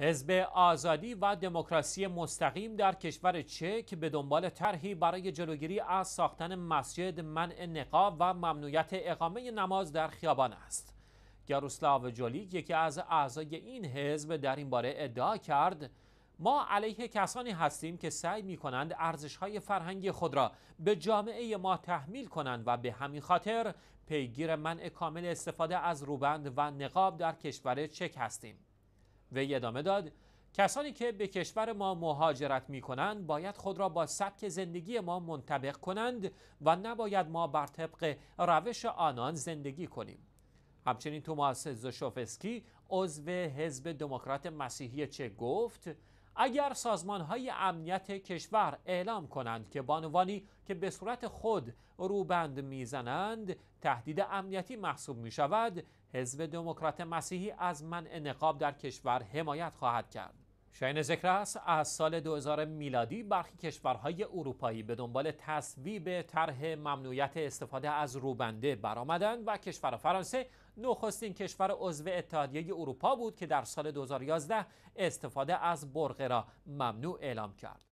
حزب آزادی و دموکراسی مستقیم در کشور چک به دنبال طرحی برای جلوگیری از ساختن مسجد منع نقاب و ممنوعیت اقامه نماز در خیابان است. یاروسلاو جولیک یکی از اعضای این حزب در این باره ادعا کرد ما علیه کسانی هستیم که سعی می کنند ارزش فرهنگی خود را به جامعه ما تحمیل کنند و به همین خاطر پیگیر منع کامل استفاده از روبند و نقاب در کشور چک هستیم. وی ادامه داد کسانی که به کشور ما مهاجرت می کنند باید خود را با سبک زندگی ما منطبق کنند و نباید ما بر طبق روش آنان زندگی کنیم. همچنین توماس زوشوفسکی عضو حزب دموکرات مسیحی چه گفت اگر سازمان های امنیت کشور اعلام کنند که بانوانی که به صورت خود روبند میزنند تهدید امنیتی محسوب می شود حزب دموکرات مسیحی از منع نقاب در کشور حمایت خواهد کرد شاین ذکر از سال 2000 میلادی برخی کشورهای اروپایی به دنبال تصویب طرح ممنوعیت استفاده از روبنده برآمدند و کشور فرانسه نخستین کشور عضو اتحادیه اروپا بود که در سال 2011 استفاده از برقه را ممنوع اعلام کرد.